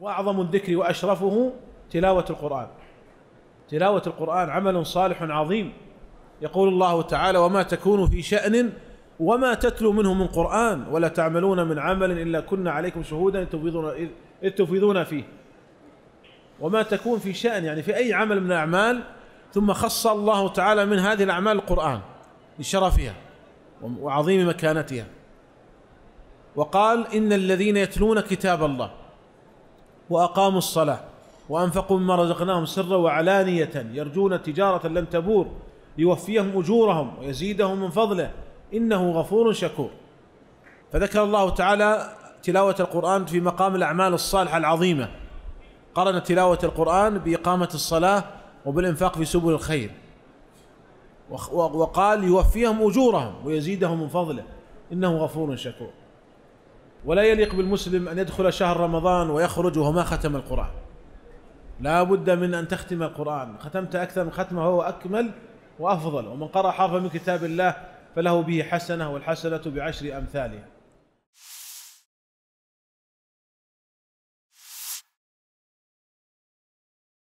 واعظم الذكر واشرفه تلاوه القران تلاوه القران عمل صالح عظيم يقول الله تعالى وما تكون في شان وما تتلو منه من قران ولا تعملون من عمل الا كنا عليكم شهودا اذ تفيضون فيه وما تكون في شان يعني في اي عمل من الاعمال ثم خص الله تعالى من هذه الاعمال القران لشرفها وعظيم مكانتها وقال ان الذين يتلون كتاب الله واقاموا الصلاه وانفقوا مما رزقناهم سرا وعلانيه يرجون تجاره لن تبور ليوفيهم اجورهم ويزيدهم من فضله انه غفور شكور فذكر الله تعالى تلاوه القران في مقام الاعمال الصالحه العظيمه قرن تلاوه القران باقامه الصلاه وبالانفاق في سبل الخير وقال يوفيهم اجورهم ويزيدهم من فضله انه غفور شكور ولا يليق بالمسلم أن يدخل شهر رمضان ويخرج وهو ما ختم القرآن لا بد من أن تختم القرآن ختمت أكثر من ختمة وهو أكمل وأفضل ومن قرأ حرفا من كتاب الله فله به حسنة والحسنة بعشر أمثالها